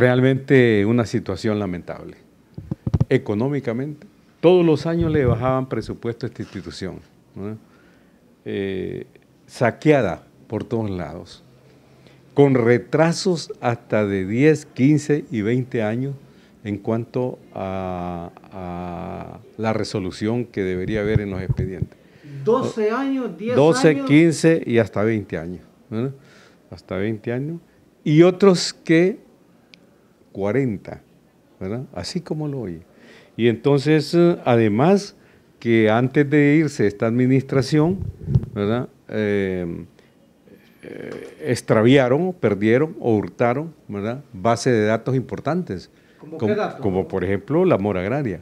Realmente una situación lamentable. Económicamente, todos los años le bajaban presupuesto a esta institución, eh, saqueada por todos lados, con retrasos hasta de 10, 15 y 20 años en cuanto a, la resolución que debería haber en los expedientes. 12 años, 10 12, 15 y hasta 20 años. Hasta 20 años. Y otros que 40, ¿verdad? Así como lo oye. Y entonces, eh, además, que antes de irse esta administración, ¿verdad? Em, eh, extraviaron, perdieron o hurtaron, ¿verdad? Base de datos importantes. como, como por ejemplo la mora agraria.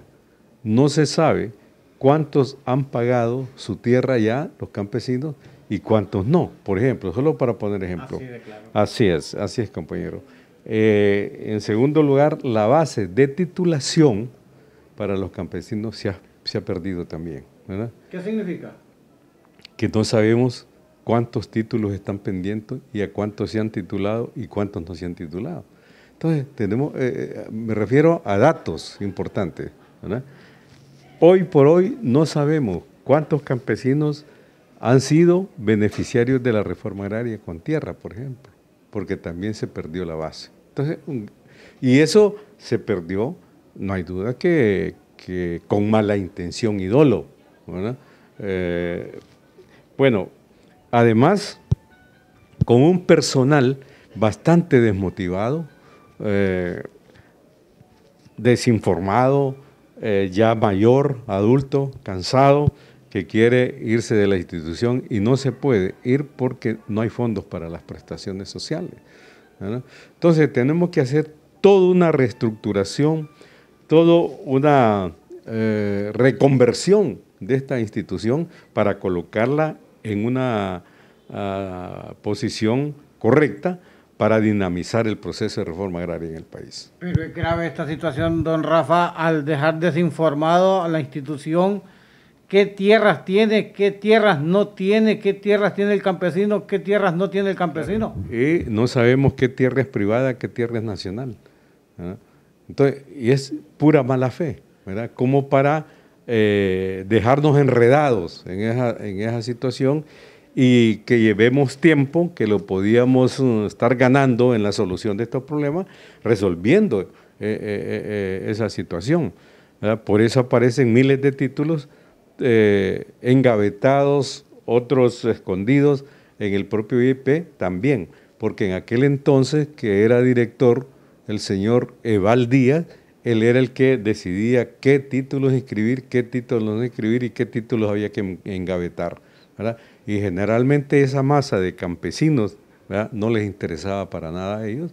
No se sabe cuántos han pagado su tierra ya los campesinos y cuántos no, por ejemplo, solo para poner ejemplo. así es, así es, compañero. Eh, en segundo lugar, la base de titulación para los campesinos se ha, perdido también. ¿Qué significa? Que no sabemos cuántos títulos están pendientes y a cuántos se han titulado y cuántos no se han titulado. Entonces, tenemos, eh, eh, me refiero a datos importantes. Hoy por hoy no sabemos cuántos campesinos han sido beneficiarios de la reforma agraria con tierra, por ejemplo, porque también se perdió la base. Entonces, y eso se perdió, no hay duda que, con mala intención y dolo. Eh, bueno, además, con un personal bastante desmotivado, eh, desinformado, eh, ya mayor, adulto, cansado, que quiere irse de la institución y no se puede ir porque no hay fondos para las prestaciones sociales. Entonces tenemos que hacer toda una reestructuración, toda una eh, reconversión de esta institución para colocarla en una ah, posición correcta para dinamizar el proceso de reforma agraria en el país. Pero es grave esta situación, don Rafa, al dejar desinformado a la institución qué tierras tiene, qué tierras no tiene, qué tierras tiene el campesino, qué tierras no tiene el campesino. Y no sabemos qué tierra es privada, qué tierra es nacional. Entonces, y es pura mala fe, ¿verdad? Como para eh, dejarnos enredados en esa, situación y que llevemos tiempo que lo podíamos mm, estar ganando en la solución de estos problemas, resolviendo eh, eh, esa situación. Por eso aparecen miles de títulos eh, engavetados, otros escondidos en el propio IP también, porque en aquel entonces que era director el señor Eval Díaz, él era el que decidía qué títulos inscribir, qué títulos no inscribir y qué títulos había que engavetar. Y generalmente esa masa de campesinos no les interesaba para nada a ellos,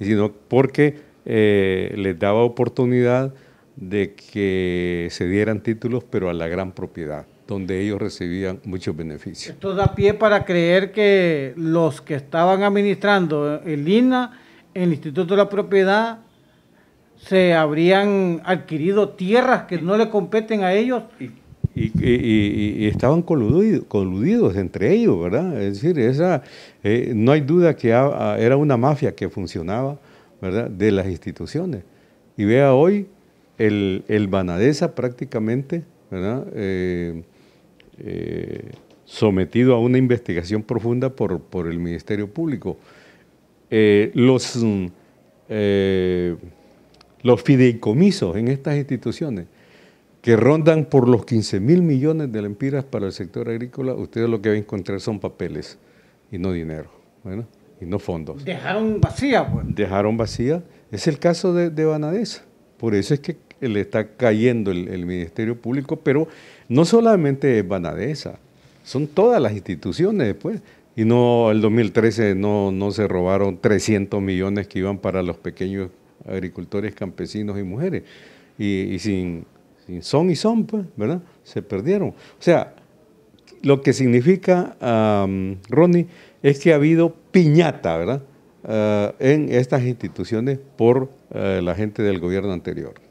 sino porque eh, les daba oportunidad de que se dieran títulos, pero a la gran propiedad, donde ellos recibían muchos beneficios. Esto da pie para creer que los que estaban administrando el INA, el Instituto de la Propiedad, se habrían adquirido tierras que no le competen a ellos. Y, estaban coludidos, entre ellos, ¿verdad? Es decir, esa, eh, no hay duda que era una mafia que funcionaba, ¿verdad?, de las instituciones. Y vea hoy el, el Banadesa prácticamente, eh, eh, sometido a una investigación profunda por, el Ministerio Público. Eh, los, mm, los fideicomisos en estas instituciones, que rondan por los 15 mil millones de lempiras para el sector agrícola, ustedes lo que van a encontrar son papeles y no dinero, y no fondos. Dejaron vacía, pues. Dejaron vacía. Es el caso de, de Banadesa. Por eso es que le está cayendo el, Ministerio Público, pero no solamente es Banadesa, son todas las instituciones, después. Pues. Y no, el 2013 no, se robaron 300 millones que iban para los pequeños agricultores, campesinos y mujeres. Y, sin, son y son, pues, ¿verdad? Se perdieron. O sea, lo que significa, Ronnie, es que ha habido piñata, ¿verdad? Ah, en estas instituciones por eh, la gente del gobierno anterior.